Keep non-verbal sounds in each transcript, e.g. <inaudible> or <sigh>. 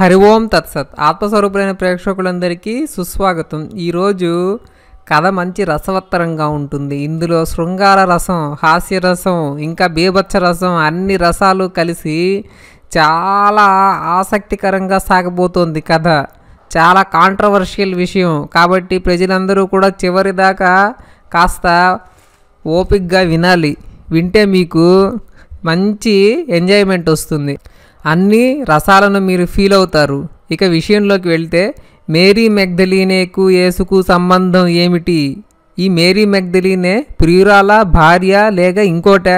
హరి ఓం తత్సత్ ఆత్మస్వరూపులైన ప్రేక్షకులందరికీ సుస్వాగతం ఈరోజు కథ మంచి రసవత్తరంగా ఉంటుంది ఇందులో శృంగార రసం హాస్యరసం ఇంకా బీభత్స రసం అన్ని రసాలు కలిసి చాలా ఆసక్తికరంగా సాగబోతోంది కథ చాలా కాంట్రవర్షియల్ విషయం కాబట్టి ప్రజలందరూ కూడా చివరిదాకా కాస్త ఓపిక్గా వినాలి వింటే మీకు మంచి ఎంజాయ్మెంట్ వస్తుంది అన్ని రసాలను మీరు ఫీల్ అవుతారు ఇక విషయంలోకి వెళ్తే మేరీ మెగ్దలీనేకు యేసుకు సంబంధం ఏమిటి ఈ మేరీ మెగ్దలీనే ప్రియురాల భార్య లేక ఇంకోట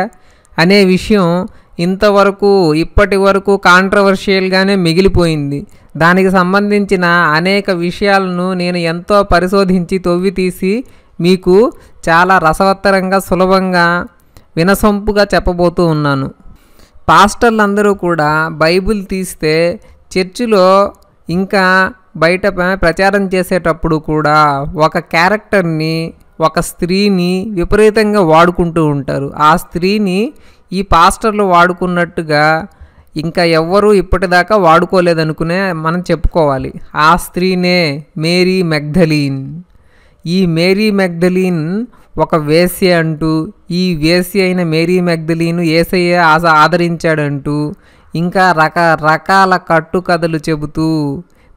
అనే విషయం ఇంతవరకు ఇప్పటి వరకు కాంట్రవర్షియల్గానే మిగిలిపోయింది దానికి సంబంధించిన అనేక విషయాలను నేను ఎంతో పరిశోధించి తొవ్వి తీసి మీకు చాలా రసవత్తరంగా సులభంగా వినసొంపుగా చెప్పబోతూ ఉన్నాను పాస్టర్లు అందరూ కూడా బైబిల్ తీస్తే చర్చిలో ఇంకా బయట ప్రచారం చేసేటప్పుడు కూడా ఒక క్యారెక్టర్ని ఒక స్త్రీని విపరీతంగా వాడుకుంటూ ఉంటారు ఆ స్త్రీని ఈ పాస్టర్లు వాడుకున్నట్టుగా ఇంకా ఎవ్వరూ ఇప్పటిదాకా వాడుకోలేదనుకునే మనం చెప్పుకోవాలి ఆ స్త్రీనే మేరీ మెగ్ధలీన్ ఈ మేరీ మెగ్ధలీన్ ఒక వేశ్య అంటూ ఈ వేశ్య అయిన మేరీ మెగ్దలీను ఏసయ్య ఆశ ఆదరించాడంటూ ఇంకా రకరకాల కట్టుకథలు చెబుతూ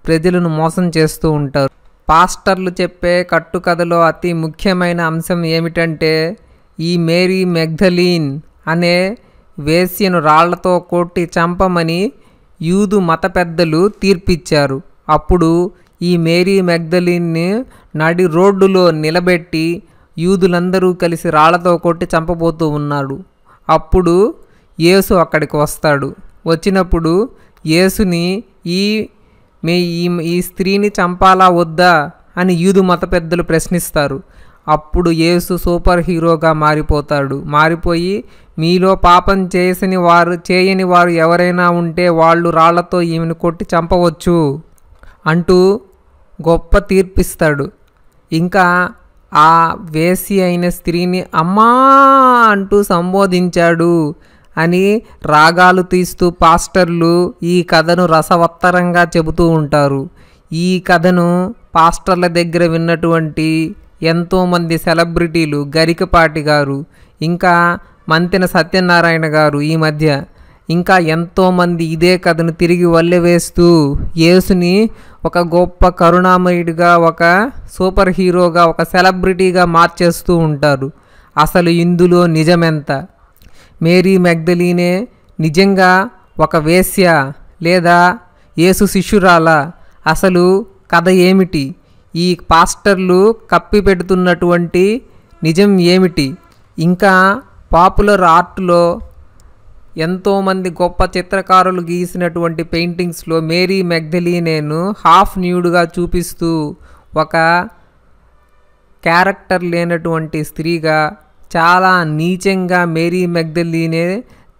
ప్రజలను మోసం చేస్తూ ఉంటారు పాస్టర్లు చెప్పే కట్టుకథలో అతి ముఖ్యమైన అంశం ఏమిటంటే ఈ మేరీ మెగ్ధలీన్ అనే వేశ్యను రాళ్లతో కొట్టి చంపమని యూదు మత పెద్దలు తీర్పిచ్చారు అప్పుడు ఈ మేరీ మెగ్ధలీన్ని నడి రోడ్డులో నిలబెట్టి యూదులందరూ కలిసి రాళ్లతో కొట్టి చంపబోతూ ఉన్నాడు అప్పుడు యేసు అక్కడికి వస్తాడు వచ్చినప్పుడు యేసుని ఈ మీ ఈ స్త్రీని చంపాలా వద్దా అని యూదు మత పెద్దలు ప్రశ్నిస్తారు అప్పుడు యేసు సూపర్ హీరోగా మారిపోతాడు మారిపోయి మీలో పాపం చేసిన వారు చేయని వారు ఎవరైనా ఉంటే వాళ్ళు రాళ్లతో ఈమెను కొట్టి చంపవచ్చు అంటూ గొప్ప తీర్పిస్తాడు ఇంకా ఆ వేసి అయిన స్త్రీని అమ్మా అంటూ సంబోధించాడు అని రాగాలు తీస్తూ పాస్టర్లు ఈ కథను రసవత్తరంగా చెబుతూ ఉంటారు ఈ కథను పాస్టర్ల దగ్గర విన్నటువంటి ఎంతోమంది సెలబ్రిటీలు గరికపాటి గారు ఇంకా మంతెన సత్యనారాయణ గారు ఈ మధ్య ఇంకా ఎంతోమంది ఇదే కథను తిరిగి వల్లెవేస్తూ యేసుని ఒక గొప్ప కరుణామయుడిగా ఒక సూపర్ హీరోగా ఒక సెలబ్రిటీగా మార్చేస్తూ ఉంటారు అసలు ఇందులో నిజమెంత మేరీ మెగ్దలీనే నిజంగా ఒక వేశ్య లేదా యేసు శిష్యురాల అసలు కథ ఏమిటి ఈ పాస్టర్లు కప్పి పెడుతున్నటువంటి నిజం ఏమిటి ఇంకా పాపులర్ ఆర్ట్లో ఎంతోమంది గొప్ప చిత్రకారులు గీసినటువంటి పెయింటింగ్స్లో మేరీ నేను హాఫ్ న్యూడ్గా చూపిస్తూ ఒక క్యారెక్టర్ లేనటువంటి స్త్రీగా చాలా నీచంగా మేరీ మెగ్ధలీనే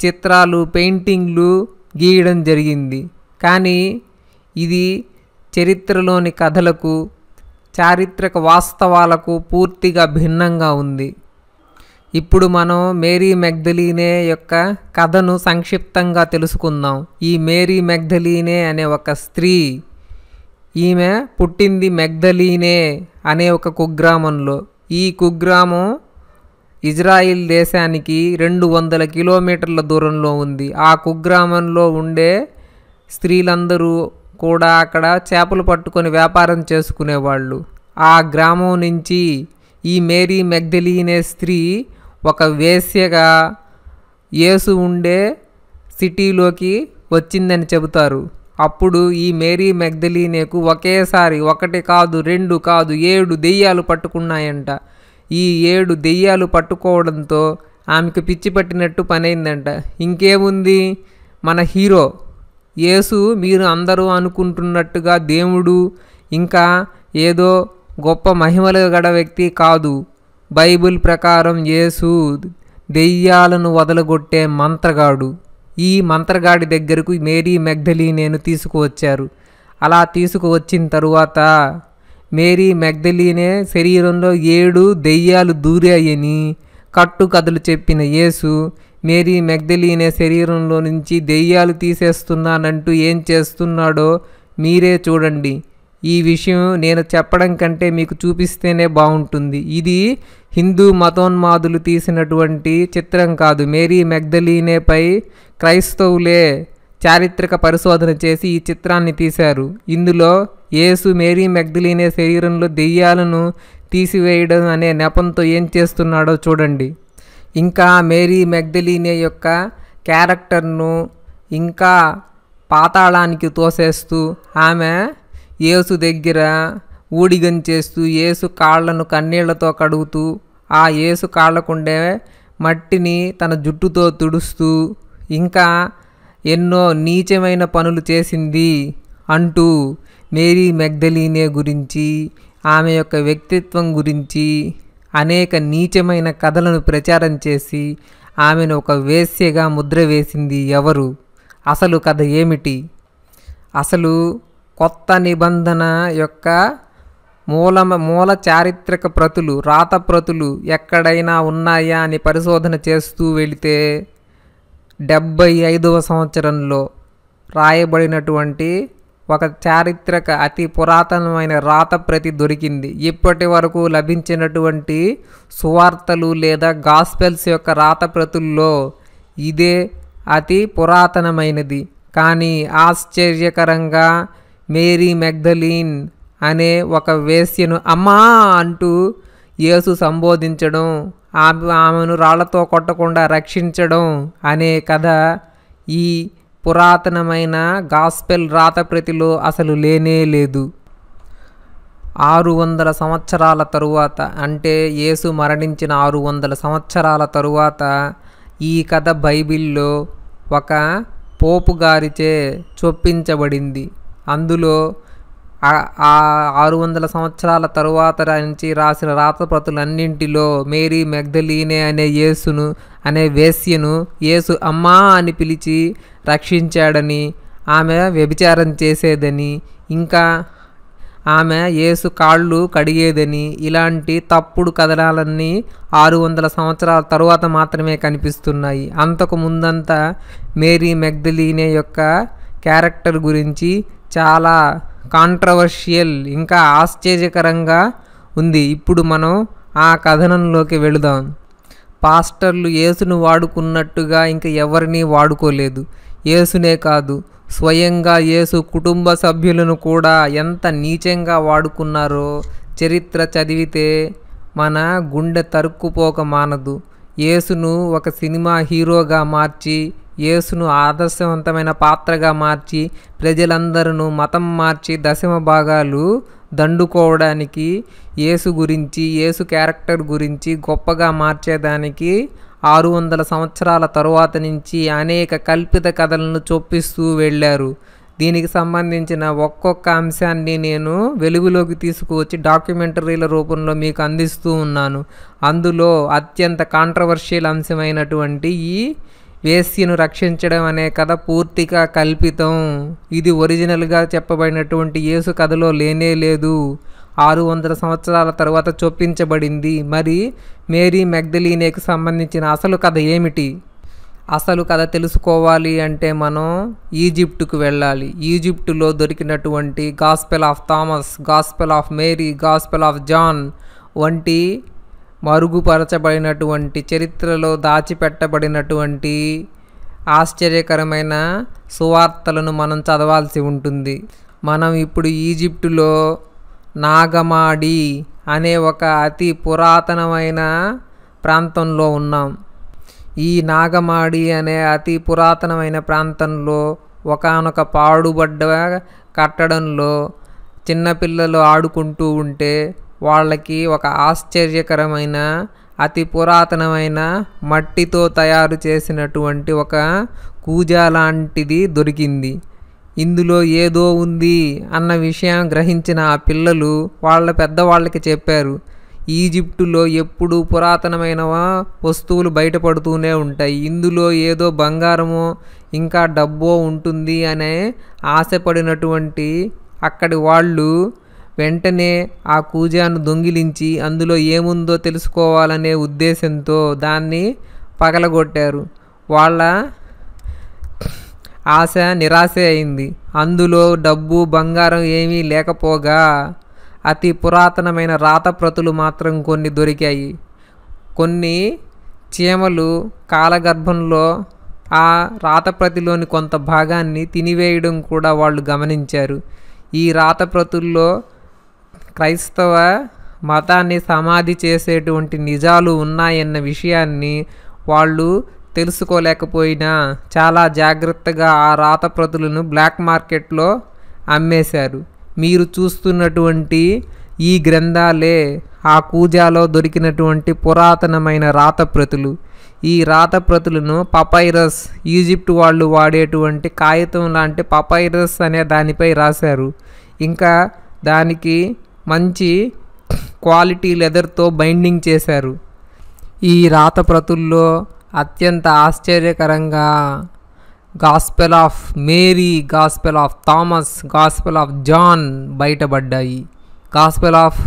చిత్రాలు పెయింటింగ్లు గీయడం జరిగింది కానీ ఇది చరిత్రలోని కథలకు చారిత్రక వాస్తవాలకు పూర్తిగా భిన్నంగా ఉంది ఇప్పుడు మనం మేరీ మెగ్ధలీనే యొక్క కథను సంక్షిప్తంగా తెలుసుకుందాం ఈ మేరీ మెగ్ధలీనే అనే ఒక స్త్రీ ఈమె పుట్టింది మెగ్ధలీనే అనే ఒక కుగ్రామంలో ఈ కుగ్రామం ఇజ్రాయిల్ దేశానికి రెండు వందల కిలోమీటర్ల దూరంలో ఉంది ఆ కుగ్రామంలో ఉండే స్త్రీలందరూ కూడా అక్కడ చేపలు పట్టుకొని వ్యాపారం చేసుకునేవాళ్ళు ఆ గ్రామం నుంచి ఈ మేరీ మెగ్ధలీనే స్త్రీ ఒక వేశ్యగా యేసు ఉండే సిటీలోకి వచ్చిందని చెబుతారు అప్పుడు ఈ మేరీ మెగ్దలీనేకు ఒకేసారి ఒకటి కాదు రెండు కాదు ఏడు దెయ్యాలు పట్టుకున్నాయంట ఈ ఏడు దెయ్యాలు పట్టుకోవడంతో ఆమెకు పిచ్చి పట్టినట్టు పనైందంట ఇంకేముంది మన హీరో యేసు మీరు అందరూ అనుకుంటున్నట్టుగా దేవుడు ఇంకా ఏదో గొప్ప మహిమలు గడ వ్యక్తి కాదు బైబిల్ ప్రకారం యేసు దెయ్యాలను వదలగొట్టే మంత్రగాడు ఈ మంత్రగాడి దగ్గరకు మేరీ మెగ్ధలి నేను తీసుకువచ్చారు అలా తీసుకువచ్చిన తరువాత మేరీ మెగ్ధలీనే శరీరంలో ఏడు దెయ్యాలు దూరాయని కట్టు కథలు చెప్పిన యేసు మేరీ మెగ్ధలీనే శరీరంలో నుంచి దెయ్యాలు తీసేస్తున్నానంటూ ఏం చేస్తున్నాడో మీరే చూడండి ఈ విషయం నేను చెప్పడం కంటే మీకు చూపిస్తేనే బాగుంటుంది ఇది హిందూ మతోన్మాదులు తీసినటువంటి చిత్రం కాదు మేరీ మెగ్దలీనేపై క్రైస్తవులే చారిత్రక పరిశోధన చేసి ఈ చిత్రాన్ని తీశారు ఇందులో యేసు మేరీ మెగ్దలీనే శరీరంలో దెయ్యాలను తీసివేయడం అనే నెపంతో ఏం చేస్తున్నాడో చూడండి ఇంకా మేరీ మెగ్దలీనే యొక్క క్యారెక్టర్ను ఇంకా పాతాళానికి తోసేస్తూ ఆమె యేసు దగ్గర ఊడిగం చేస్తూ ఏసు కాళ్లను కన్నీళ్లతో కడుగుతూ ఆ ఏసు కాళ్లకుండే మట్టిని తన జుట్టుతో తుడుస్తూ ఇంకా ఎన్నో నీచమైన పనులు చేసింది అంటూ మేరీ మెగ్దలీనే గురించి ఆమె యొక్క వ్యక్తిత్వం గురించి అనేక నీచమైన కథలను ప్రచారం చేసి ఆమెను ఒక వేశ్యగా ముద్ర వేసింది ఎవరు అసలు కథ ఏమిటి అసలు కొత్త నిబంధన యొక్క మూల మూల చారిత్రక ప్రతులు రాత ప్రతులు ఎక్కడైనా ఉన్నాయా అని పరిశోధన చేస్తూ వెళితే డెబ్భై ఐదవ సంవత్సరంలో రాయబడినటువంటి ఒక చారిత్రక అతి పురాతనమైన రాత ప్రతి దొరికింది ఇప్పటి వరకు లభించినటువంటి సువార్తలు లేదా గాస్పెల్స్ యొక్క రాత ప్రతుల్లో ఇదే అతి పురాతనమైనది కానీ ఆశ్చర్యకరంగా మేరీ మెగ్ధలీన్ అనే ఒక వేశ్యను అమ్మా అంటూ యేసు సంబోధించడం ఆమె ఆమెను రాళ్లతో కొట్టకుండా రక్షించడం అనే కథ ఈ పురాతనమైన గాస్పెల్ రాత ప్రతిలో అసలు లేనే లేదు ఆరు వందల సంవత్సరాల తరువాత అంటే యేసు మరణించిన ఆరు వందల సంవత్సరాల తరువాత ఈ కథ బైబిల్లో ఒక పోపు గారిచే చొప్పించబడింది అందులో ఆరు వందల సంవత్సరాల తరువాత నుంచి రాసిన రాతప్రతులన్నింటిలో మేరీ మెగ్దలీనే అనే యేసును అనే వేశ్యను యేసు అమ్మా అని పిలిచి రక్షించాడని ఆమె వ్యభిచారం చేసేదని ఇంకా ఆమె యేసు కాళ్ళు కడిగేదని ఇలాంటి తప్పుడు కథనాలన్నీ ఆరు వందల సంవత్సరాల తరువాత మాత్రమే కనిపిస్తున్నాయి అంతకు ముందంతా మేరీ మెగ్దలీనే యొక్క క్యారెక్టర్ గురించి చాలా కాంట్రవర్షియల్ ఇంకా ఆశ్చర్యకరంగా ఉంది ఇప్పుడు మనం ఆ కథనంలోకి వెళుదాం పాస్టర్లు యేసును వాడుకున్నట్టుగా ఇంకా ఎవరినీ వాడుకోలేదు యేసునే కాదు స్వయంగా యేసు కుటుంబ సభ్యులను కూడా ఎంత నీచంగా వాడుకున్నారో చరిత్ర చదివితే మన గుండె తరుక్కుపోక మానదు యేసును ఒక సినిమా హీరోగా మార్చి యేసును ఆదర్శవంతమైన పాత్రగా మార్చి ప్రజలందరూ మతం మార్చి దశమ భాగాలు దండుకోవడానికి యేసు గురించి యేసు క్యారెక్టర్ గురించి గొప్పగా మార్చేదానికి ఆరు వందల సంవత్సరాల తరువాత నుంచి అనేక కల్పిత కథలను చొప్పిస్తూ వెళ్ళారు దీనికి సంబంధించిన ఒక్కొక్క అంశాన్ని నేను వెలుగులోకి తీసుకువచ్చి డాక్యుమెంటరీల రూపంలో మీకు అందిస్తూ ఉన్నాను అందులో అత్యంత కాంట్రవర్షియల్ అంశమైనటువంటి ఈ వేశ్యను రక్షించడం అనే కథ పూర్తిగా కల్పితం ఇది ఒరిజినల్గా చెప్పబడినటువంటి యేసు కథలో లేనే లేదు ఆరు వందల సంవత్సరాల తర్వాత చూపించబడింది మరి మేరీ మెగ్దలీనేకి సంబంధించిన అసలు కథ ఏమిటి అసలు కథ తెలుసుకోవాలి అంటే మనం ఈజిప్టుకు వెళ్ళాలి ఈజిప్టులో దొరికినటువంటి gospel of Thomas gospel of Mary gospel of John వంటి మరుగుపరచబడినటువంటి చరిత్రలో దాచిపెట్టబడినటువంటి ఆశ్చర్యకరమైన సువార్తలను మనం చదవాల్సి ఉంటుంది మనం ఇప్పుడు ఈజిప్టులో నాగమాడి అనే ఒక అతి పురాతనమైన ప్రాంతంలో ఉన్నాం ఈ నాగమాడి అనే అతి పురాతనమైన ప్రాంతంలో ఒకనొక పాడుబడ్డ కట్టడంలో చిన్నపిల్లలు ఆడుకుంటూ ఉంటే వాళ్ళకి ఒక ఆశ్చర్యకరమైన అతి పురాతనమైన మట్టితో తయారు చేసినటువంటి ఒక కూజ లాంటిది దొరికింది ఇందులో ఏదో ఉంది అన్న విషయం గ్రహించిన ఆ పిల్లలు వాళ్ళ పెద్దవాళ్ళకి చెప్పారు ఈజిప్టులో ఎప్పుడు పురాతనమైన వస్తువులు బయటపడుతూనే ఉంటాయి ఇందులో ఏదో బంగారమో ఇంకా డబ్బో ఉంటుంది అనే ఆశపడినటువంటి అక్కడి వాళ్ళు వెంటనే ఆ కూజాను దొంగిలించి అందులో ఏముందో తెలుసుకోవాలనే ఉద్దేశంతో దాన్ని పగలగొట్టారు వాళ్ళ ఆశ నిరాశ అయింది అందులో డబ్బు బంగారం ఏమీ లేకపోగా అతి పురాతనమైన రాతప్రతులు మాత్రం కొన్ని దొరికాయి కొన్ని చీమలు కాలగర్భంలో ఆ రాతప్రతిలోని కొంత భాగాన్ని తినివేయడం కూడా వాళ్ళు గమనించారు ఈ రాతప్రతుల్లో క్రైస్తవ మతాన్ని సమాధి చేసేటువంటి నిజాలు ఉన్నాయన్న విషయాన్ని వాళ్ళు తెలుసుకోలేకపోయినా చాలా జాగ్రత్తగా ఆ రాత ప్రతులను బ్లాక్ మార్కెట్లో అమ్మేశారు మీరు చూస్తున్నటువంటి ఈ గ్రంథాలే ఆ కూజాలో దొరికినటువంటి పురాతనమైన రాత ప్రతులు ఈ రాత ప్రతులను పపైరస్ ఈజిప్ట్ వాళ్ళు వాడేటువంటి కాగితం లాంటి పపైరస్ అనే దానిపై రాశారు ఇంకా దానికి మంచి క్వాలిటీ లెదర్తో బైండింగ్ చేశారు ఈ రాత ప్రతుల్లో అత్యంత ఆశ్చర్యకరంగా gospel of Mary gospel of Thomas gospel of John బయటపడ్డాయి gospel of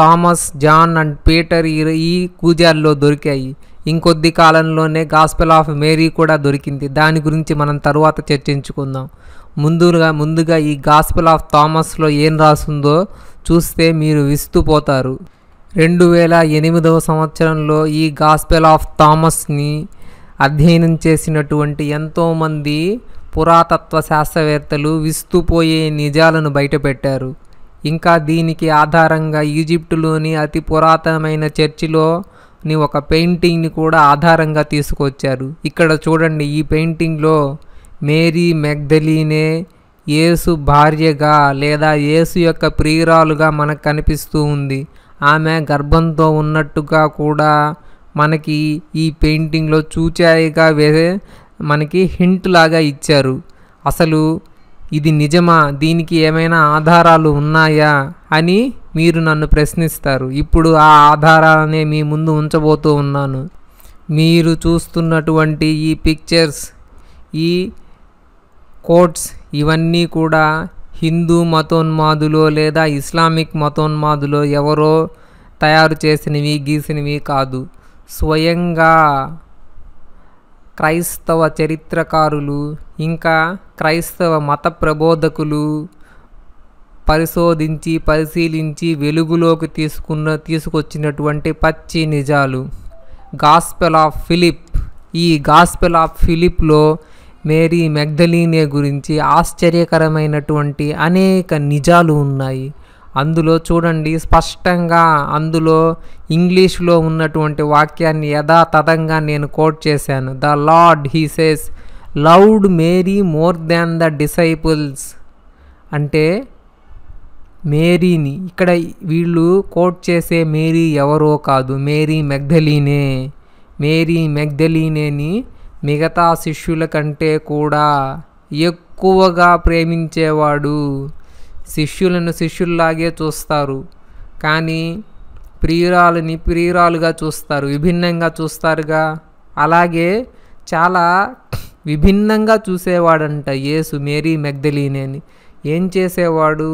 Thomas John and Peter ఈ కూజాల్లో దొరికాయి ఇంకొద్ది కాలంలోనే గాస్పెల్ ఆఫ్ మేరీ కూడా దొరికింది దాని గురించి మనం తరువాత చర్చించుకుందాం ముందుగా ముందుగా ఈ గాస్పెల్ ఆఫ్ థామస్లో ఏం రాసిందో చూస్తే మీరు విస్తుపోతారు రెండు వేల ఎనిమిదవ సంవత్సరంలో ఈ గాస్పెల్ ఆఫ్ థామస్ని అధ్యయనం చేసినటువంటి ఎంతోమంది పురాతత్వ శాస్త్రవేత్తలు విస్తుపోయే నిజాలను బయటపెట్టారు ఇంకా దీనికి ఆధారంగా ఈజిప్టులోని అతి పురాతనమైన చర్చిలోని ఒక పెయింటింగ్ని కూడా ఆధారంగా తీసుకొచ్చారు ఇక్కడ చూడండి ఈ పెయింటింగ్లో మేరీ మెగ్దలీనే యేసు భార్యగా లేదా యేసు యొక్క ప్రియురాలుగా మనకు కనిపిస్తూ ఉంది ఆమె గర్భంతో ఉన్నట్టుగా కూడా మనకి ఈ పెయింటింగ్లో చూచాయిగా వేరే మనకి హింట్ లాగా ఇచ్చారు అసలు ఇది నిజమా దీనికి ఏమైనా ఆధారాలు ఉన్నాయా అని మీరు నన్ను ప్రశ్నిస్తారు ఇప్పుడు ఆ ఆధారాలనే మీ ముందు ఉంచబోతూ ఉన్నాను మీరు చూస్తున్నటువంటి ఈ పిక్చర్స్ ఈ కోట్స్ ఇవన్నీ కూడా హిందూ మతోన్మాదులో లేదా ఇస్లామిక్ మతోన్మాదులో ఎవరో తయారు చేసినవి గీసినవి కాదు స్వయంగా క్రైస్తవ చరిత్రకారులు ఇంకా క్రైస్తవ మత ప్రబోధకులు పరిశోధించి పరిశీలించి వెలుగులోకి తీసుకున్న తీసుకొచ్చినటువంటి పచ్చి నిజాలు గాస్పెల్ ఆఫ్ ఫిలిప్ ఈ గాస్పెల్ ఆఫ్ ఫిలిప్లో మేరీ మెగ్దలీనే గురించి ఆశ్చర్యకరమైనటువంటి అనేక నిజాలు ఉన్నాయి అందులో చూడండి స్పష్టంగా అందులో ఇంగ్లీష్లో ఉన్నటువంటి వాక్యాన్ని యథాతథంగా నేను కోట్ చేశాను the Lord he says loved Mary more than the disciples అంటే మేరీని ఇక్కడ వీళ్ళు కోట్ చేసే మేరీ ఎవరో కాదు మేరీ మెగ్ధలీనే మేరీ మెగ్ధలీనేని మిగతా శిష్యుల కంటే కూడా ఎక్కువగా ప్రేమించేవాడు శిష్యులను శిష్యుల్లాగే చూస్తారు కానీ ప్రియురాలని ప్రియురాలుగా చూస్తారు విభిన్నంగా చూస్తారుగా అలాగే చాలా విభిన్నంగా చూసేవాడంట యేసు మేరీ మెగ్దలీనేని ఏం చేసేవాడు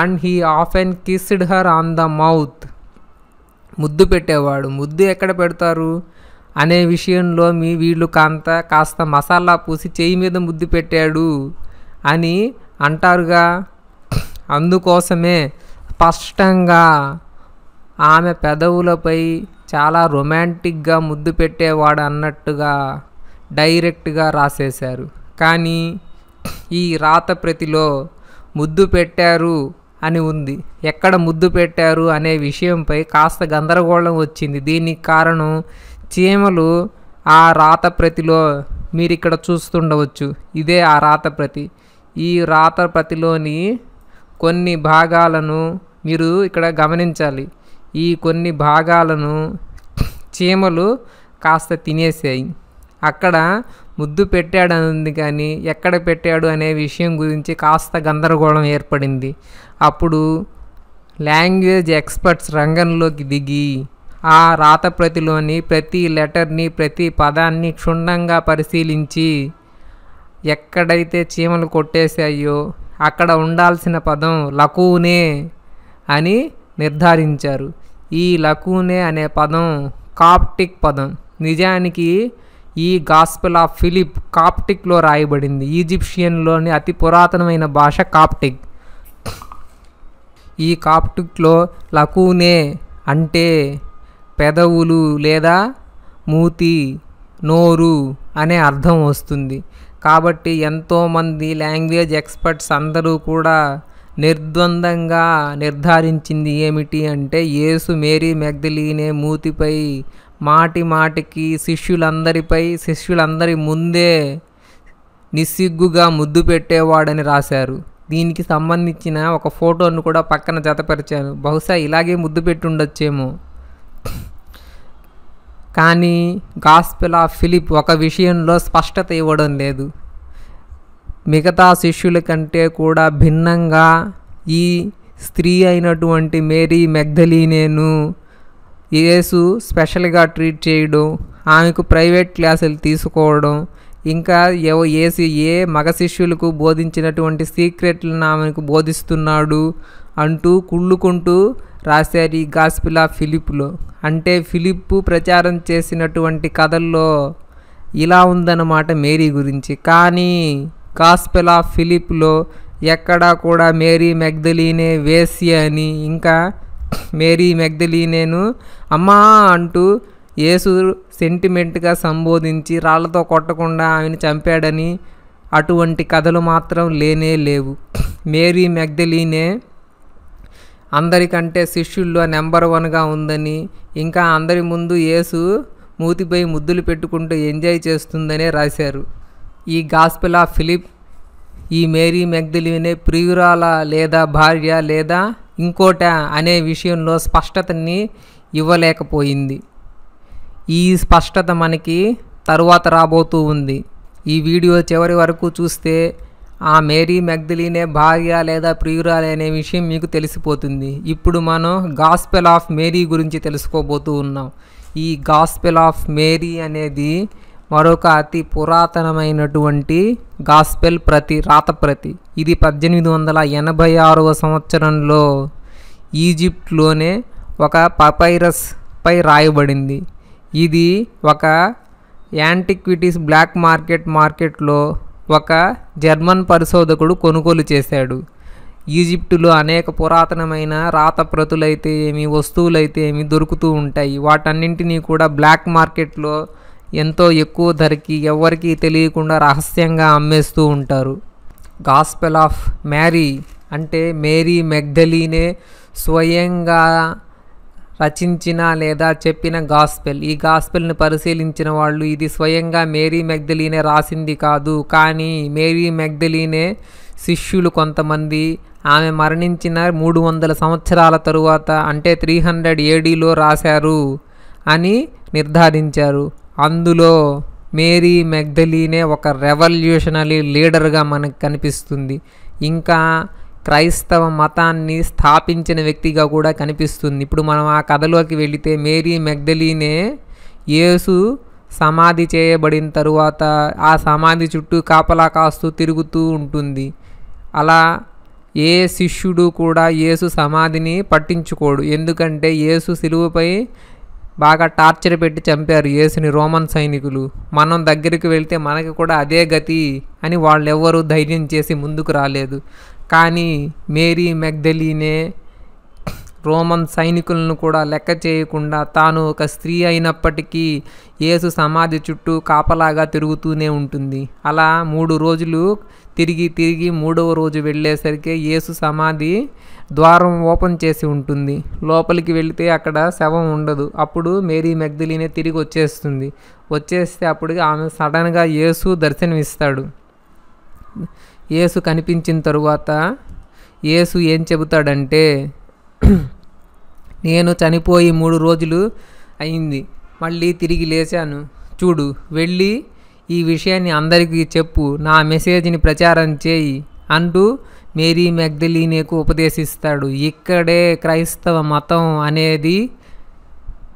and he off and kissed her on the mouth ముద్దు పెట్టేవాడు ముద్దు ఎక్కడ పెడతారు అనే విషయంలో మీ వీళ్ళు కాంత కాస్త మసాలా పూసి చేయి మీద ముద్దు పెట్టాడు అని అంటారుగా అందుకోసమే స్పష్టంగా ఆమె పెదవులపై చాలా రొమాంటిక్గా ముద్దు పెట్టేవాడు అన్నట్టుగా డైరెక్ట్గా రాసేశారు కానీ ఈ రాత ప్రతిలో ముద్దు పెట్టారు అని ఉంది ఎక్కడ ముద్దు పెట్టారు అనే విషయంపై కాస్త గందరగోళం వచ్చింది దీనికి కారణం చీమలు ఆ రాతప్రతిలో మీరు ఇక్కడ చూస్తుండవచ్చు ఇదే ఆ రాతప్రతి ఈ రాతప్రతిలోని కొన్ని భాగాలను మీరు ఇక్కడ గమనించాలి ఈ కొన్ని భాగాలను చీమలు కాస్త తినేసాయి అక్కడ ముద్దు పెట్టాడు అంది కానీ ఎక్కడ పెట్టాడు అనే విషయం గురించి కాస్త గందరగోళం ఏర్పడింది అప్పుడు లాంగ్వేజ్ ఎక్స్పర్ట్స్ రంగంలోకి దిగి ఆ రాతప్రతిలోని ప్రతి లెటర్ని ప్రతి పదాన్ని క్షుణ్ణంగా పరిశీలించి ఎక్కడైతే చీమలు కొట్టేశాయో అక్కడ ఉండాల్సిన పదం లకూనే అని నిర్ధారించారు ఈ లకూనే అనే పదం కాప్టిక్ పదం నిజానికి ఈ గాస్పెల్ ఆఫ్ ఫిలిప్ కాప్టిక్లో రాయబడింది ఈజిప్షియన్లోని అతి పురాతనమైన భాష కాప్టిక్ ఈ కాప్టిక్లో లకూనే అంటే పెదవులు లేదా మూతి నోరు అనే అర్థం వస్తుంది కాబట్టి ఎంతోమంది లాంగ్వేజ్ ఎక్స్పర్ట్స్ అందరూ కూడా నిర్ద్వందంగా నిర్ధారించింది ఏమిటి అంటే యేసు మేరీ మెగ్దలీనే మూతిపై మాటి మాటికి శిష్యులందరిపై శిష్యులందరి ముందే నిస్సిగ్గుగా ముద్దు పెట్టేవాడని రాశారు దీనికి సంబంధించిన ఒక ఫోటోను కూడా పక్కన జతపరిచాను బహుశా ఇలాగే ముద్దు పెట్టుండొచ్చేమో కానీ గాస్పెల్ ఆఫ్ ఫిలిప్ ఒక విషయంలో స్పష్టత ఇవ్వడం లేదు మిగతా శిష్యుల కంటే కూడా భిన్నంగా ఈ స్త్రీ అయినటువంటి మేరీ మెగ్ధలీనేను యేసు స్పెషల్గా ట్రీట్ చేయడం ఆమెకు ప్రైవేట్ క్లాసులు తీసుకోవడం ఇంకా ఏసు ఏసి ఏ మగ శిష్యులకు బోధించినటువంటి సీక్రెట్లను ఆమెకు బోధిస్తున్నాడు అంటూ కుళ్ళుకుంటూ రాశారు ఈ గాస్పిల్ ఆఫ్ ఫిలిప్లో అంటే ఫిలిప్పు ప్రచారం చేసినటువంటి కథల్లో ఇలా ఉందన్నమాట మేరీ గురించి కానీ గాస్పిల్ ఆఫ్ ఫిలిప్లో ఎక్కడా కూడా మేరీ మెగ్దలీనే వేసి అని ఇంకా మేరీ మెగ్దలీనేను అమ్మా అంటూ యేసు సెంటిమెంట్గా సంబోధించి రాళ్లతో కొట్టకుండా ఆమెను చంపాడని అటువంటి కథలు మాత్రం లేనే లేవు మేరీ మెగ్దలీనే అందరికంటే శిష్యుల్లో నెంబర్ వన్గా ఉందని ఇంకా అందరి ముందు యేసు మూతిపై ముద్దులు పెట్టుకుంటూ ఎంజాయ్ చేస్తుందనే రాశారు ఈ గాస్పెల్ ఆఫ్ ఫిలిప్ ఈ మేరీ మెగ్దలివినే ప్రియురాల లేదా భార్య లేదా ఇంకోట అనే విషయంలో స్పష్టతని ఇవ్వలేకపోయింది ఈ స్పష్టత మనకి తరువాత రాబోతూ ఉంది ఈ వీడియో చివరి వరకు చూస్తే ఆ మేరీ మెగ్దలీనే భార్య లేదా ప్రియురాలే అనే విషయం మీకు తెలిసిపోతుంది ఇప్పుడు మనం గాస్పెల్ ఆఫ్ మేరీ గురించి తెలుసుకోబోతూ ఉన్నాం ఈ గాస్పెల్ ఆఫ్ మేరీ అనేది మరొక అతి పురాతనమైనటువంటి గాస్పెల్ ప్రతి రాతప్రతి ఇది పద్దెనిమిది వందల ఎనభై ఆరవ సంవత్సరంలో ఈజిప్ట్లోనే ఒక పపైరస్పై రాయబడింది ఇది ఒక యాంటిక్విటీస్ బ్లాక్ మార్కెట్ మార్కెట్లో ఒక జర్మన్ పరిశోధకుడు కొనుగోలు చేశాడు ఈజిప్టులో అనేక పురాతనమైన రాత ప్రతులైతే ఏమి వస్తువులైతే ఏమి దొరుకుతూ ఉంటాయి వాటన్నింటినీ కూడా బ్లాక్ మార్కెట్లో ఎంతో ఎక్కువ ధరకి ఎవరికీ తెలియకుండా రహస్యంగా అమ్మేస్తూ ఉంటారు గాస్పెల్ ఆఫ్ మ్యారీ అంటే మేరీ మెగ్ధలీనే స్వయంగా రచించిన లేదా చెప్పిన గాస్పెల్ ఈ గాస్పెల్ను పరిశీలించిన వాళ్ళు ఇది స్వయంగా మేరీ మెగ్దలీనే రాసింది కాదు కానీ మేరీ మెగ్దలీనే శిష్యులు కొంతమంది ఆమె మరణించిన మూడు వందల సంవత్సరాల తరువాత అంటే త్రీ హండ్రెడ్ ఏడీలో రాశారు అని నిర్ధారించారు అందులో మేరీ మెగ్దలీనే ఒక రెవల్యూషనరీ లీడర్గా మనకు కనిపిస్తుంది ఇంకా క్రైస్తవ మతాన్ని స్థాపించిన వ్యక్తిగా కూడా కనిపిస్తుంది ఇప్పుడు మనం ఆ కథలోకి వెళితే మేరీ మెగ్దలీనే యేసు సమాధి చేయబడిన తరువాత ఆ సమాధి చుట్టూ కాపలా కాస్తూ తిరుగుతూ ఉంటుంది అలా ఏ శిష్యుడు కూడా యేసు సమాధిని పట్టించుకోడు ఎందుకంటే యేసు సిలువపై బాగా టార్చర్ పెట్టి చంపారు యేసుని రోమన్ సైనికులు మనం దగ్గరికి వెళ్తే మనకి కూడా అదే గతి అని వాళ్ళెవ్వరూ ధైర్యం చేసి ముందుకు రాలేదు కానీ మేరీ మెగ్దలీనే రోమన్ సైనికులను కూడా లెక్క చేయకుండా తాను ఒక స్త్రీ అయినప్పటికీ యేసు సమాధి చుట్టూ కాపలాగా తిరుగుతూనే ఉంటుంది అలా మూడు రోజులు తిరిగి తిరిగి మూడవ రోజు వెళ్ళేసరికి యేసు సమాధి ద్వారం ఓపెన్ చేసి ఉంటుంది లోపలికి వెళితే అక్కడ శవం ఉండదు అప్పుడు మేరీ మెగ్దలీనే తిరిగి వచ్చేస్తుంది వచ్చేస్తే అప్పుడు ఆమె సడన్గా యేసు దర్శనమిస్తాడు యేసు కనిపించిన తరువాత యేసు ఏం చెబుతాడంటే <clears throat> నేను చనిపోయి మూడు రోజులు అయింది మళ్ళీ తిరిగి లేచాను చూడు వెళ్ళి ఈ విషయాన్ని అందరికీ చెప్పు నా మెసేజ్ని ప్రచారం చేయి అంటూ మేరీ మెగ్దలీనేకు ఉపదేశిస్తాడు ఇక్కడే క్రైస్తవ మతం అనేది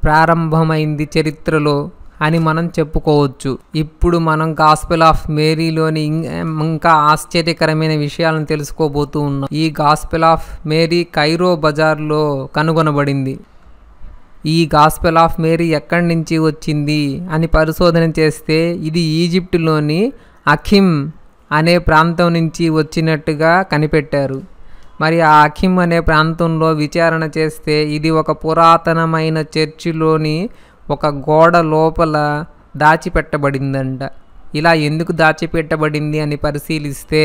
ప్రారంభమైంది చరిత్రలో అని మనం చెప్పుకోవచ్చు ఇప్పుడు మనం గాస్పెల్ ఆఫ్ మేరీలోని ఇంకా ఆశ్చర్యకరమైన విషయాలను తెలుసుకోబోతూ ఉన్నాం ఈ గాస్పెల్ ఆఫ్ మేరీ కైరో బజార్లో కనుగొనబడింది ఈ గాస్పెల్ ఆఫ్ మేరీ ఎక్కడి నుంచి వచ్చింది అని పరిశోధన చేస్తే ఇది ఈజిప్టులోని అఖిమ్ అనే ప్రాంతం నుంచి వచ్చినట్టుగా కనిపెట్టారు మరి ఆ అఖిమ్ అనే ప్రాంతంలో విచారణ చేస్తే ఇది ఒక పురాతనమైన చర్చిలోని ఒక గోడ లోపల దాచిపెట్టబడిందంట ఇలా ఎందుకు దాచిపెట్టబడింది అని పరిశీలిస్తే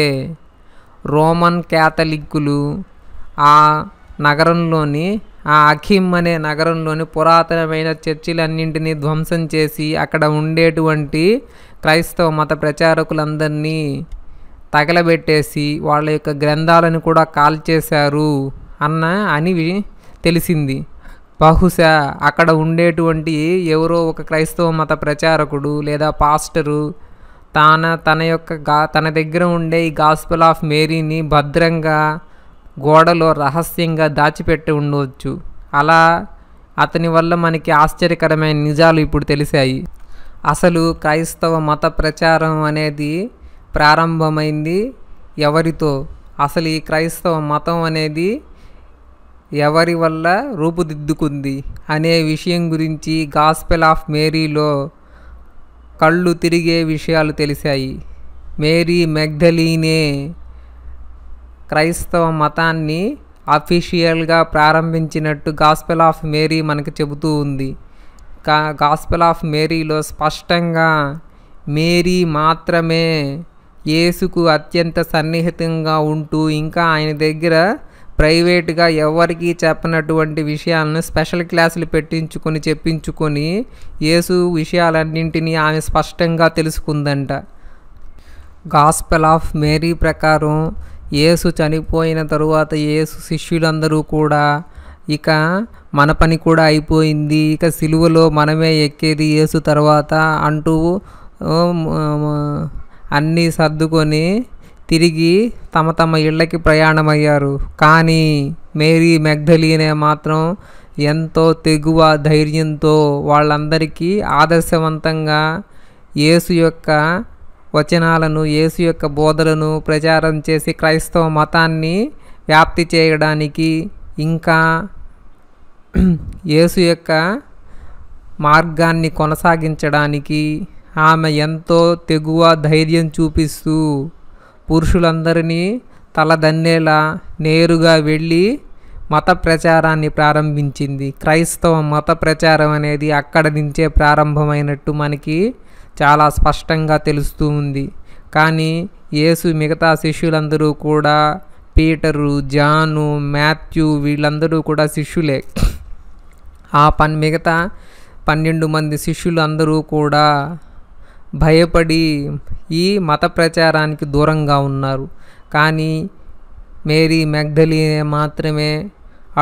రోమన్ క్యాథలిక్కులు ఆ నగరంలోని ఆ అఖిమ్ అనే నగరంలోని పురాతనమైన చర్చిలన్నింటినీ ధ్వంసం చేసి అక్కడ ఉండేటువంటి క్రైస్తవ మత ప్రచారకులందరినీ తగలబెట్టేసి వాళ్ళ యొక్క గ్రంథాలను కూడా కాల్చేశారు అన్న అని తెలిసింది బహుశా అక్కడ ఉండేటువంటి ఎవరో ఒక క్రైస్తవ మత ప్రచారకుడు లేదా పాస్టరు తాన తన యొక్క గా తన దగ్గర ఉండే ఈ గాస్పుల్ ఆఫ్ మేరీని భద్రంగా గోడలో రహస్యంగా దాచిపెట్టి ఉండవచ్చు అలా అతని వల్ల మనకి ఆశ్చర్యకరమైన నిజాలు ఇప్పుడు తెలిసాయి అసలు క్రైస్తవ మత ప్రచారం అనేది ప్రారంభమైంది ఎవరితో అసలు ఈ క్రైస్తవ మతం అనేది ఎవరి వల్ల రూపుదిద్దుకుంది అనే విషయం గురించి గాస్పెల్ ఆఫ్ మేరీలో కళ్ళు తిరిగే విషయాలు తెలిసాయి మేరీ మెగ్ధలీనే క్రైస్తవ మతాన్ని అఫీషియల్గా ప్రారంభించినట్టు గాస్పెల్ ఆఫ్ మేరీ మనకు చెబుతూ ఉంది కా గాస్పెల్ ఆఫ్ మేరీలో స్పష్టంగా మేరీ మాత్రమే యేసుకు అత్యంత సన్నిహితంగా ఉంటూ ఇంకా ఆయన దగ్గర ప్రైవేట్గా ఎవరికి చెప్పనటువంటి విషయాలను స్పెషల్ క్లాసులు పెట్టించుకొని చెప్పించుకొని యేసు విషయాలన్నింటినీ ఆమె స్పష్టంగా తెలుసుకుందంట గాస్పెల్ ఆఫ్ మేరీ ప్రకారం యేసు చనిపోయిన తరువాత యేసు శిష్యులందరూ కూడా ఇక మన పని కూడా అయిపోయింది ఇక సిలువలో మనమే ఎక్కేది యేసు తర్వాత అంటూ అన్నీ సర్దుకొని తిరిగి తమ తమ ఇళ్ళకి ప్రయాణమయ్యారు కానీ మేరీ మెగ్ధలీనే మాత్రం ఎంతో తెగువ ధైర్యంతో వాళ్ళందరికీ ఆదర్శవంతంగా యేసు యొక్క వచనాలను యేసు యొక్క బోధలను ప్రచారం చేసి క్రైస్తవ మతాన్ని వ్యాప్తి చేయడానికి ఇంకా యేసు యొక్క మార్గాన్ని కొనసాగించడానికి ఆమె ఎంతో తెగువ ధైర్యం చూపిస్తూ పురుషులందరినీ తలదన్నేలా నేరుగా వెళ్ళి మత ప్రచారాన్ని ప్రారంభించింది క్రైస్తవ మత ప్రచారం అనేది అక్కడ నుంచే ప్రారంభమైనట్టు మనకి చాలా స్పష్టంగా తెలుస్తూ ఉంది కానీ యేసు మిగతా శిష్యులందరూ కూడా పీటరు జాను మాథ్యూ వీళ్ళందరూ కూడా శిష్యులే ఆ పన్ మిగతా పన్నెండు మంది శిష్యులు అందరూ కూడా భయపడి ఈ మత ప్రచారానికి దూరంగా ఉన్నారు కానీ మేరీ మెగ్ధలీనే మాత్రమే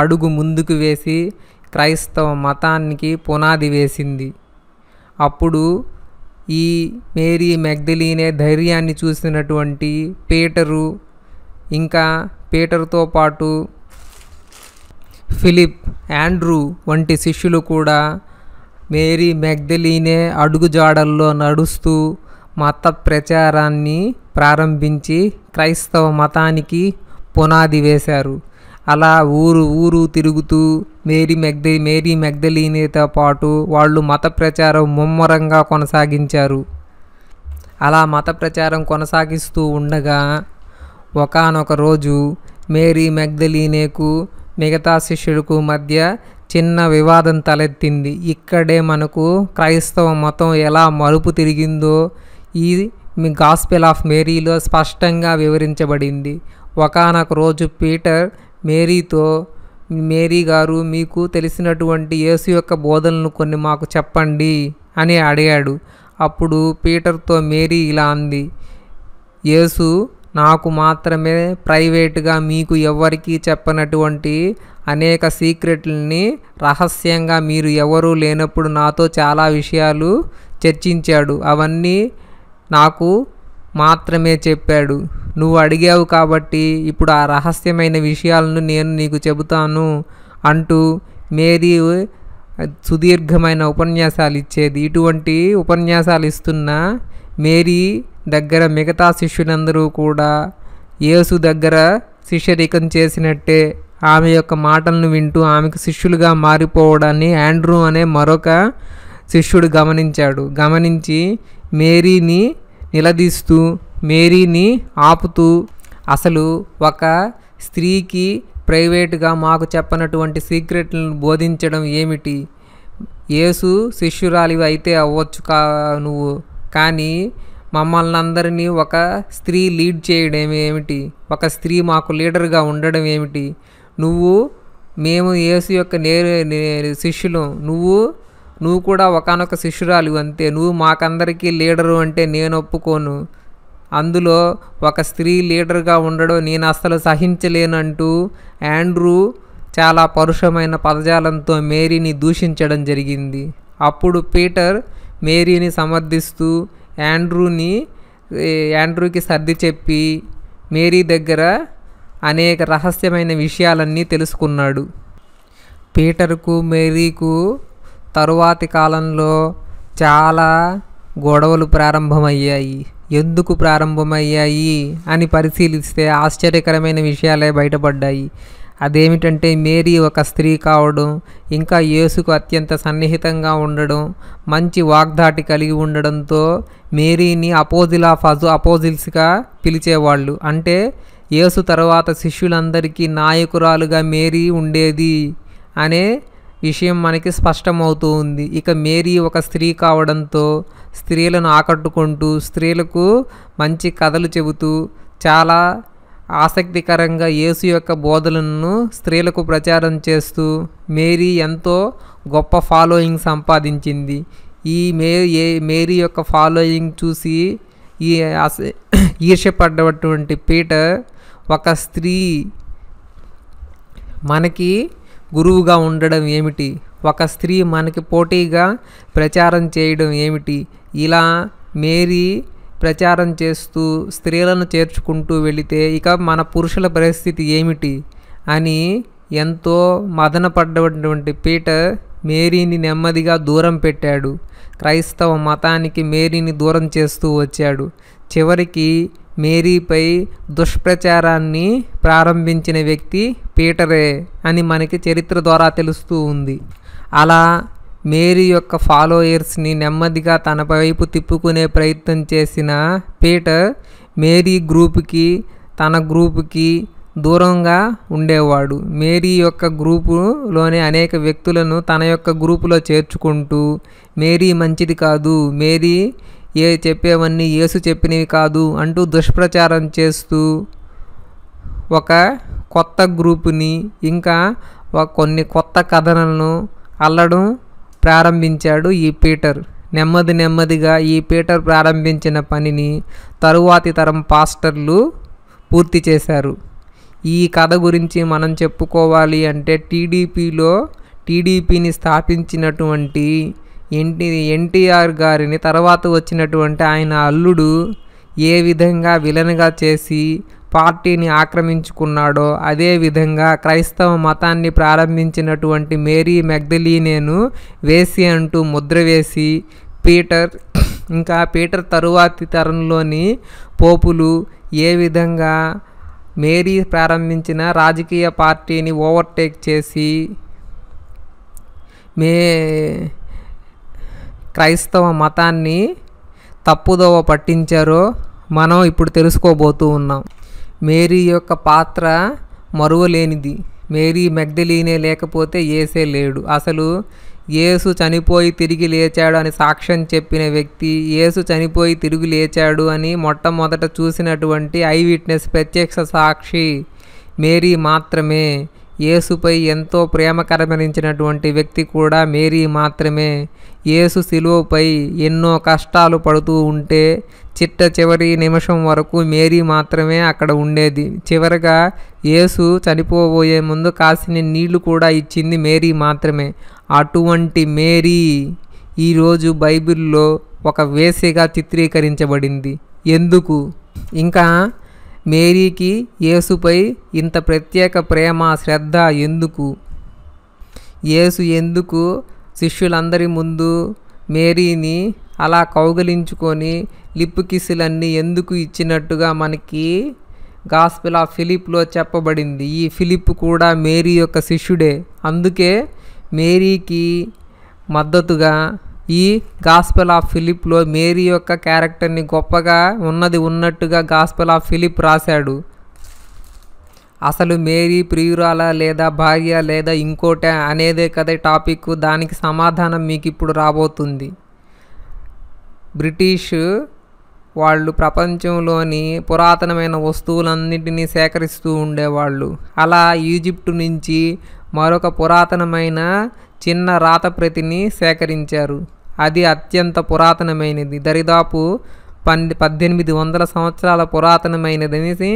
అడుగు ముందుకు వేసి క్రైస్తవ మతానికి పునాది వేసింది అప్పుడు ఈ మేరీ మెగ్ధలీనే ధైర్యాన్ని చూసినటువంటి పీటరు ఇంకా పీటర్తో పాటు ఫిలిప్ యాండ్రూ వంటి శిష్యులు కూడా మేరీ మెగ్దలీనే అడుగుజాడల్లో నడుస్తూ మత ప్రచారాన్ని ప్రారంభించి క్రైస్తవ మతానికి పునాది వేశారు అలా ఊరు ఊరు తిరుగుతూ మేరీ మెగ్ద మేరీ మెగ్దలీనేతో పాటు వాళ్ళు మత ప్రచారం ముమ్మరంగా కొనసాగించారు అలా మత ప్రచారం కొనసాగిస్తూ ఉండగా ఒకనొక రోజు మేరీ మెగ్దలీనేకు మిగతా శిష్యులకు మధ్య చిన్న వివాదం తలెత్తింది ఇక్కడే మనకు క్రైస్తవ మతం ఎలా మలుపు తిరిగిందో ఈ గాస్పిల్ ఆఫ్ మేరీలో స్పష్టంగా వివరించబడింది ఒకనొక రోజు పీటర్ మేరీతో మేరీ గారు మీకు తెలిసినటువంటి యేసు యొక్క బోధనలు కొన్ని మాకు చెప్పండి అని అడిగాడు అప్పుడు పీటర్తో మేరీ ఇలా అంది యేసు నాకు మాత్రమే ప్రైవేట్గా మీకు ఎవరికీ చెప్పనటువంటి అనేక సీక్రెట్లని రహస్యంగా మీరు ఎవరూ లేనప్పుడు నాతో చాలా విషయాలు చర్చించాడు అవన్నీ నాకు మాత్రమే చెప్పాడు నువ్వు అడిగావు కాబట్టి ఇప్పుడు ఆ రహస్యమైన విషయాలను నేను నీకు చెబుతాను అంటూ మేరీ సుదీర్ఘమైన ఉపన్యాసాలు ఇచ్చేది ఇటువంటి ఉపన్యాసాలు ఇస్తున్న మేరీ దగ్గర మిగతా శిష్యులందరూ కూడా యేసు దగ్గర శిష్యరికం చేసినట్టే ఆమె యొక్క మాటలను వింటూ ఆమెకు శిష్యులుగా మారిపోవడాన్ని యాండ్రూ అనే మరొక శిష్యుడు గమనించాడు గమనించి మేరీని నిలదీస్తూ మేరీని ఆపుతూ అసలు ఒక స్త్రీకి ప్రైవేట్గా మాకు చెప్పనటువంటి సీక్రెట్లను బోధించడం ఏమిటి యేసు శిష్యురాలివి అయితే అవ్వచ్చు కా నువ్వు కానీ మమ్మల్ని అందరినీ ఒక స్త్రీ లీడ్ చేయడం ఏమిటి ఒక స్త్రీ మాకు లీడర్గా ఉండడం ఏమిటి నువ్వు మేము యేసు యొక్క నేరు శిష్యులు నువ్వు నువ్వు కూడా ఒకనొక శిష్యురాలు అంతే నువ్వు మాకందరికీ లీడరు అంటే నేను ఒప్పుకోను అందులో ఒక స్త్రీ లీడర్గా ఉండడం నేను అస్సలు సహించలేనంటూ యాండ్రూ చాలా పరుషమైన పదజాలంతో మేరీని దూషించడం జరిగింది అప్పుడు పీటర్ మేరీని సమర్థిస్తూ యాండ్రూని యాండ్రూకి సర్ది చెప్పి మేరీ దగ్గర అనేక రహస్యమైన విషయాలన్నీ తెలుసుకున్నాడు పీటర్కు మేరీకు తరువాతి కాలంలో చాలా గొడవలు ప్రారంభమయ్యాయి ఎందుకు ప్రారంభమయ్యాయి అని పరిశీలిస్తే ఆశ్చర్యకరమైన విషయాలే బయటపడ్డాయి అదేమిటంటే మేరీ ఒక స్త్రీ కావడం ఇంకా యేసుకు అత్యంత సన్నిహితంగా ఉండడం మంచి వాగ్దాటి కలిగి ఉండడంతో మేరీని అపోజిల్ ఆఫ్ అజు అపోజిల్స్గా పిలిచేవాళ్ళు అంటే యేసు తర్వాత శిష్యులందరికీ నాయకురాలుగా మేరీ ఉండేది అనే విషయం మనకి స్పష్టమవుతూ ఉంది ఇక మేరీ ఒక స్త్రీ కావడంతో స్త్రీలను ఆకట్టుకుంటూ స్త్రీలకు మంచి కథలు చెబుతూ చాలా ఆసక్తికరంగా యేసు యొక్క బోధలను స్త్రీలకు ప్రచారం చేస్తూ మేరీ ఎంతో గొప్ప ఫాలోయింగ్ సంపాదించింది ఈ మే మేరీ యొక్క ఫాలోయింగ్ చూసి ఈ ఈర్ష్యపడ్డటువంటి పీటర్ ఒక స్త్రీ మనకి గురువుగా ఉండడం ఏమిటి ఒక స్త్రీ మనకి పోటీగా ప్రచారం చేయడం ఏమిటి ఇలా మేరీ ప్రచారం చేస్తూ స్త్రీలను చేర్చుకుంటూ వెళితే ఇక మన పురుషుల పరిస్థితి ఏమిటి అని ఎంతో పడ్డటువంటి పీటర్ మేరీని నెమ్మదిగా దూరం పెట్టాడు క్రైస్తవ మతానికి మేరీని దూరం చేస్తూ వచ్చాడు చివరికి మేరీపై దుష్ప్రచారాన్ని ప్రారంభించిన వ్యక్తి పీటరే అని మనకి చరిత్ర ద్వారా తెలుస్తూ ఉంది అలా మేరీ యొక్క ఫాలోయర్స్ని నెమ్మదిగా తన వైపు తిప్పుకునే ప్రయత్నం చేసిన పీటర్ మేరీ గ్రూప్కి తన గ్రూప్కి దూరంగా ఉండేవాడు మేరీ యొక్క గ్రూపులోనే అనేక వ్యక్తులను తన యొక్క గ్రూపులో చేర్చుకుంటూ మేరీ మంచిది కాదు మేరీ ఏ చెప్పేవన్నీ ఏసు చెప్పినవి కాదు అంటూ దుష్ప్రచారం చేస్తూ ఒక కొత్త గ్రూపుని ఇంకా కొన్ని కొత్త కథనలను అల్లడం ప్రారంభించాడు ఈ పీటర్ నెమ్మది నెమ్మదిగా ఈ పీటర్ ప్రారంభించిన పనిని తరువాతి తరం పాస్టర్లు పూర్తి చేశారు ఈ కథ గురించి మనం చెప్పుకోవాలి అంటే టీడీపీలో టీడీపీని స్థాపించినటువంటి ఎన్టీ ఎన్టీఆర్ గారిని తర్వాత వచ్చినటువంటి ఆయన అల్లుడు ఏ విధంగా విలన్గా చేసి పార్టీని ఆక్రమించుకున్నాడో అదేవిధంగా క్రైస్తవ మతాన్ని ప్రారంభించినటువంటి మేరీ మెగ్దలీనేను వేసి అంటూ ముద్ర వేసి పీటర్ ఇంకా పీటర్ తరువాతి తరంలోని పోపులు ఏ విధంగా మేరీ ప్రారంభించిన రాజకీయ పార్టీని ఓవర్టేక్ చేసి మే క్రైస్తవ మతాన్ని తప్పుదోవ పట్టించారో మనం ఇప్పుడు తెలుసుకోబోతూ ఉన్నాం మేరీ యొక్క పాత్ర మరువలేనిది మేరీ మెగ్దలీనే లేకపోతే ఏసే లేడు అసలు ఏసు చనిపోయి తిరిగి లేచాడు అని సాక్ష్యం చెప్పిన వ్యక్తి ఏసు చనిపోయి తిరిగి లేచాడు అని మొట్టమొదట చూసినటువంటి ఐ విట్నెస్ ప్రత్యక్ష సాక్షి మేరీ మాత్రమే యేసుపై ఎంతో ప్రేమ కరమరించినటువంటి వ్యక్తి కూడా మేరీ మాత్రమే యేసు శిలువపై ఎన్నో కష్టాలు పడుతూ ఉంటే చిట్ట చివరి నిమిషం వరకు మేరీ మాత్రమే అక్కడ ఉండేది చివరగా యేసు చనిపోబోయే ముందు కాసిన నీళ్లు కూడా ఇచ్చింది మేరీ మాత్రమే అటువంటి మేరీ ఈరోజు బైబిల్లో ఒక వేసిగా చిత్రీకరించబడింది ఎందుకు ఇంకా మేరీకి యేసుపై ఇంత ప్రత్యేక ప్రేమ శ్రద్ధ ఎందుకు యేసు ఎందుకు శిష్యులందరి ముందు మేరీని అలా కౌగలించుకొని లిప్పు కిసులన్నీ ఎందుకు ఇచ్చినట్టుగా మనకి గాస్పిల్ ఆఫ్ ఫిలిప్లో చెప్పబడింది ఈ ఫిలిప్ కూడా మేరీ యొక్క శిష్యుడే అందుకే మేరీకి మద్దతుగా ఈ గాస్పెల్ ఆఫ్ ఫిలిప్లో మేరీ యొక్క క్యారెక్టర్ని గొప్పగా ఉన్నది ఉన్నట్టుగా గాస్పెల్ ఆఫ్ ఫిలిప్ రాశాడు అసలు మేరీ ప్రియురాల లేదా భార్య లేదా ఇంకోట అనేదే కదా టాపిక్ దానికి సమాధానం మీకు ఇప్పుడు రాబోతుంది బ్రిటిష్ వాళ్ళు ప్రపంచంలోని పురాతనమైన వస్తువులన్నింటినీ సేకరిస్తూ ఉండేవాళ్ళు అలా ఈజిప్టు నుంచి మరొక పురాతనమైన చిన్న రాతప్రతిని సేకరించారు అది అత్యంత పురాతనమైనది దరిదాపు పన్నె పద్దెనిమిది వందల సంవత్సరాల పురాతనమైనదని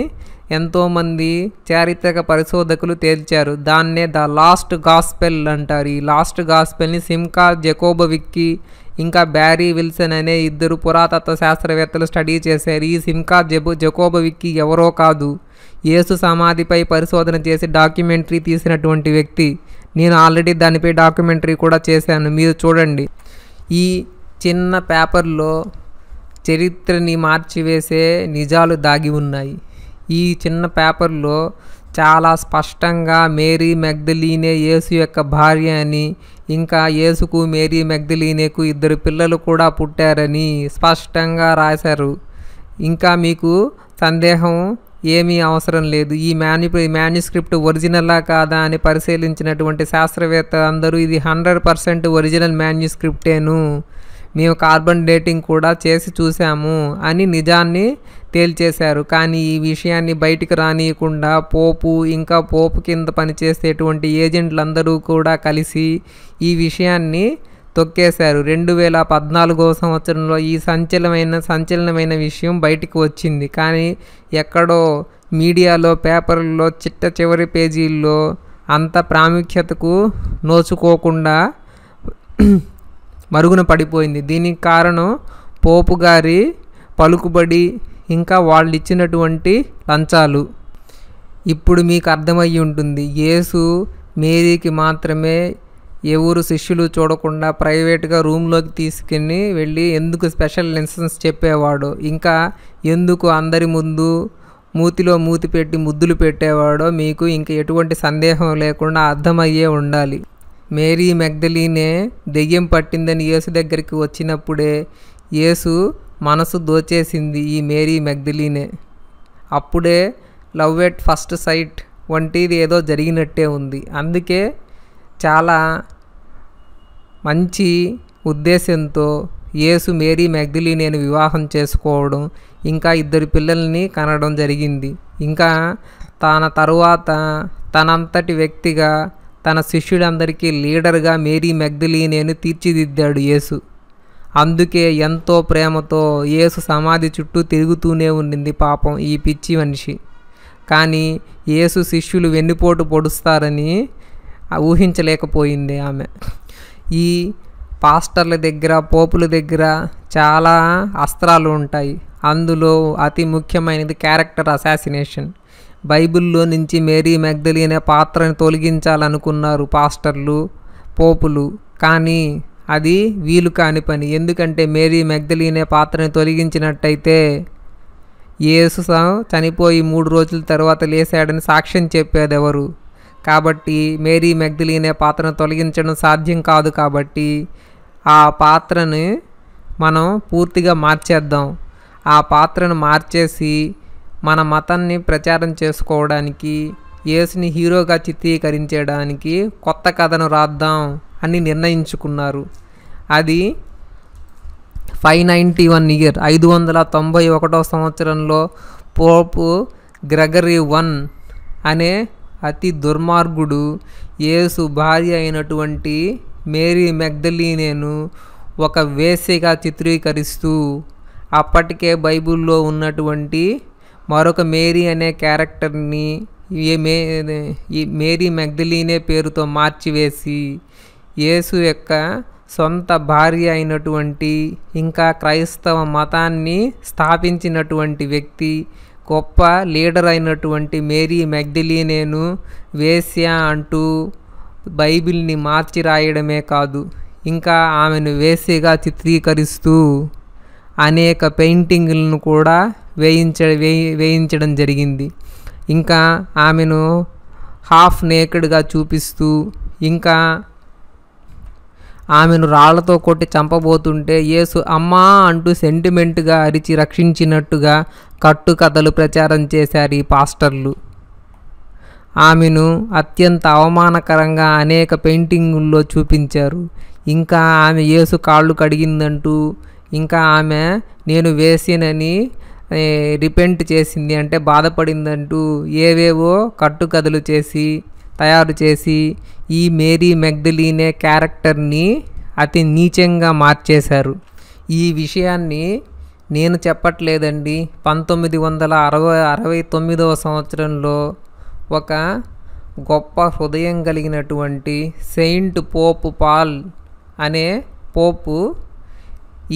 ఎంతోమంది చారిత్రక పరిశోధకులు తేల్చారు దాన్నే ద లాస్ట్ గాస్పెల్ అంటారు ఈ లాస్ట్ గాస్పెల్ని సిమ్కా జకోబవిక్కి ఇంకా బ్యారీ విల్సన్ అనే ఇద్దరు పురాతత్వ శాస్త్రవేత్తలు స్టడీ చేశారు ఈ సిమ్కా జబో జకోబవిక్కి ఎవరో కాదు యేసు సమాధిపై పరిశోధన చేసి డాక్యుమెంటరీ తీసినటువంటి వ్యక్తి నేను ఆల్రెడీ దానిపై డాక్యుమెంటరీ కూడా చేశాను మీరు చూడండి ఈ చిన్న పేపర్లో చరిత్రని మార్చివేసే నిజాలు దాగి ఉన్నాయి ఈ చిన్న పేపర్లో చాలా స్పష్టంగా మేరీ మెగ్దలీనే యేసు యొక్క భార్య అని ఇంకా యేసుకు మేరీ మెగ్దలీనేకు ఇద్దరు పిల్లలు కూడా పుట్టారని స్పష్టంగా రాశారు ఇంకా మీకు సందేహం ఏమీ అవసరం లేదు ఈ మ్యాని మ్యాన్యుస్క్రిప్ట్ ఒరిజినలా కాదా అని పరిశీలించినటువంటి శాస్త్రవేత్త అందరూ ఇది హండ్రెడ్ పర్సెంట్ ఒరిజినల్ మ్యాన్యుస్క్రిప్టేను మేము కార్బన్ డేటింగ్ కూడా చేసి చూసాము అని నిజాన్ని తేల్చేశారు కానీ ఈ విషయాన్ని బయటికి రానియకుండా పోపు ఇంకా పోపు కింద పనిచేసేటువంటి ఏజెంట్లందరూ కూడా కలిసి ఈ విషయాన్ని తొక్కేశారు రెండు వేల పద్నాలుగో సంవత్సరంలో ఈ సంచలనమైన సంచలనమైన విషయం బయటికి వచ్చింది కానీ ఎక్కడో మీడియాలో పేపర్లలో చిట్ట చివరి పేజీల్లో అంత ప్రాముఖ్యతకు నోచుకోకుండా మరుగున పడిపోయింది దీనికి కారణం పోపు గారి పలుకుబడి ఇంకా వాళ్ళు ఇచ్చినటువంటి లంచాలు ఇప్పుడు మీకు అర్థమయ్యి ఉంటుంది యేసు మేరీకి మాత్రమే ఎవరు శిష్యులు చూడకుండా ప్రైవేట్గా రూమ్లోకి తీసుకుని వెళ్ళి ఎందుకు స్పెషల్ లెన్సన్స్ చెప్పేవాడు ఇంకా ఎందుకు అందరి ముందు మూతిలో మూతి పెట్టి ముద్దులు పెట్టేవాడో మీకు ఇంక ఎటువంటి సందేహం లేకుండా అర్థమయ్యే ఉండాలి మేరీ మెగ్దలీనే దెయ్యం పట్టిందని యేసు దగ్గరికి వచ్చినప్పుడే యేసు మనసు దోచేసింది ఈ మేరీ మెగ్దలీనే అప్పుడే లవ్ ఎట్ ఫస్ట్ సైట్ వంటిది ఏదో జరిగినట్టే ఉంది అందుకే చాలా మంచి ఉద్దేశంతో యేసు మేరీ నేను వివాహం చేసుకోవడం ఇంకా ఇద్దరు పిల్లల్ని కనడం జరిగింది ఇంకా తన తరువాత తనంతటి వ్యక్తిగా తన శిష్యులందరికీ లీడర్గా మేరీ నేను తీర్చిదిద్దాడు యేసు అందుకే ఎంతో ప్రేమతో యేసు సమాధి చుట్టూ తిరుగుతూనే ఉండింది పాపం ఈ పిచ్చి మనిషి కానీ యేసు శిష్యులు వెన్నుపోటు పొడుస్తారని ఊహించలేకపోయింది ఆమె ఈ పాస్టర్ల దగ్గర పోపుల దగ్గర చాలా అస్త్రాలు ఉంటాయి అందులో అతి ముఖ్యమైనది క్యారెక్టర్ అసాసినేషన్ బైబిల్లో నుంచి మేరీ మెగ్దలి అనే పాత్రను తొలగించాలనుకున్నారు పాస్టర్లు పోపులు కానీ అది వీలు కాని పని ఎందుకంటే మేరీ మెగ్దలి అనే పాత్రను తొలగించినట్టయితే యేసు చనిపోయి మూడు రోజుల తర్వాత లేసాడని సాక్ష్యం చెప్పేదెవరు కాబట్టి మేరీ మెగ్దిలీనే పాత్రను తొలగించడం సాధ్యం కాదు కాబట్టి ఆ పాత్రని మనం పూర్తిగా మార్చేద్దాం ఆ పాత్రను మార్చేసి మన మతాన్ని ప్రచారం చేసుకోవడానికి యేసుని హీరోగా చిత్రీకరించడానికి కొత్త కథను రాద్దాం అని నిర్ణయించుకున్నారు అది ఫైవ్ నైంటీ వన్ ఇయర్ ఐదు వందల తొంభై ఒకటో సంవత్సరంలో పోపు గ్రెగరీ వన్ అనే అతి దుర్మార్గుడు యేసు భార్య అయినటువంటి మేరీ మెగ్దలీనేను ఒక వేసేగా చిత్రీకరిస్తూ అప్పటికే బైబిల్లో ఉన్నటువంటి మరొక మేరీ అనే క్యారెక్టర్ని ఈ మే ఈ మేరీ మెగ్దలీనే పేరుతో మార్చివేసి యేసు యొక్క సొంత భార్య అయినటువంటి ఇంకా క్రైస్తవ మతాన్ని స్థాపించినటువంటి వ్యక్తి గొప్ప లీడర్ అయినటువంటి మేరీ నేను వేస్యా అంటూ బైబిల్ని మార్చి రాయడమే కాదు ఇంకా ఆమెను వేసేగా చిత్రీకరిస్తూ అనేక పెయింటింగ్లను కూడా వేయించ వేయించడం జరిగింది ఇంకా ఆమెను హాఫ్ నేకెడ్గా చూపిస్తూ ఇంకా ఆమెను రాళ్లతో కొట్టి చంపబోతుంటే యేసు అమ్మా అంటూ సెంటిమెంట్గా అరిచి రక్షించినట్టుగా కట్టుకథలు ప్రచారం చేశారు ఈ పాస్టర్లు ఆమెను అత్యంత అవమానకరంగా అనేక పెయింటింగుల్లో చూపించారు ఇంకా ఆమె యేసు కాళ్ళు కడిగిందంటూ ఇంకా ఆమె నేను వేసినని రిపెంట్ చేసింది అంటే బాధపడిందంటూ ఏవేవో కట్టుకథలు చేసి తయారు చేసి ఈ మేరీ మెగ్డలీనే క్యారెక్టర్ని అతి నీచంగా మార్చేశారు ఈ విషయాన్ని నేను చెప్పట్లేదండి పంతొమ్మిది వందల అరవై అరవై తొమ్మిదవ సంవత్సరంలో ఒక గొప్ప హృదయం కలిగినటువంటి సెయింట్ పోపు పాల్ అనే పోపు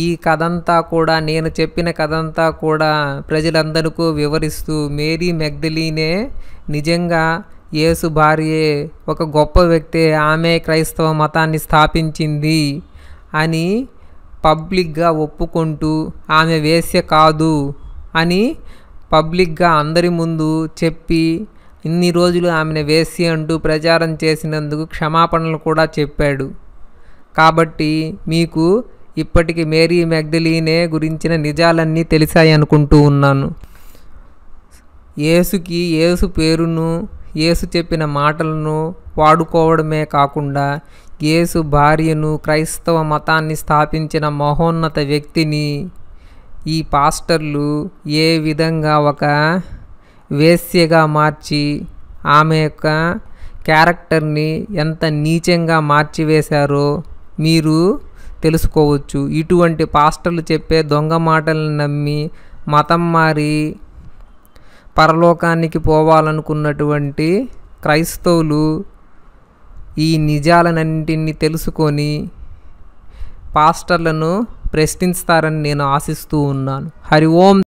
ఈ కథంతా కూడా నేను చెప్పిన కథంతా కూడా ప్రజలందరికీ వివరిస్తూ మేరీ మెగ్దలీనే నిజంగా యేసు భార్యే ఒక గొప్ప వ్యక్తే ఆమె క్రైస్తవ మతాన్ని స్థాపించింది అని పబ్లిక్గా ఒప్పుకుంటూ ఆమె వేశ్య కాదు అని పబ్లిక్గా అందరి ముందు చెప్పి ఇన్ని రోజులు ఆమెను వేసి అంటూ ప్రచారం చేసినందుకు క్షమాపణలు కూడా చెప్పాడు కాబట్టి మీకు ఇప్పటికి మేరీ మెగ్దలీనే గురించిన నిజాలన్నీ తెలిసాయి అనుకుంటూ ఉన్నాను యేసుకి యేసు పేరును యేసు చెప్పిన మాటలను వాడుకోవడమే కాకుండా యేసు భార్యను క్రైస్తవ మతాన్ని స్థాపించిన మహోన్నత వ్యక్తిని ఈ పాస్టర్లు ఏ విధంగా ఒక వేస్యగా మార్చి ఆమె యొక్క క్యారెక్టర్ని ఎంత నీచంగా మార్చివేశారో మీరు తెలుసుకోవచ్చు ఇటువంటి పాస్టర్లు చెప్పే దొంగ మాటలను నమ్మి మతం మారి పరలోకానికి పోవాలనుకున్నటువంటి క్రైస్తవులు ఈ నిజాలన్నింటినీ తెలుసుకొని పాస్టర్లను ప్రశ్నిస్తారని నేను ఆశిస్తూ ఉన్నాను హరి ఓం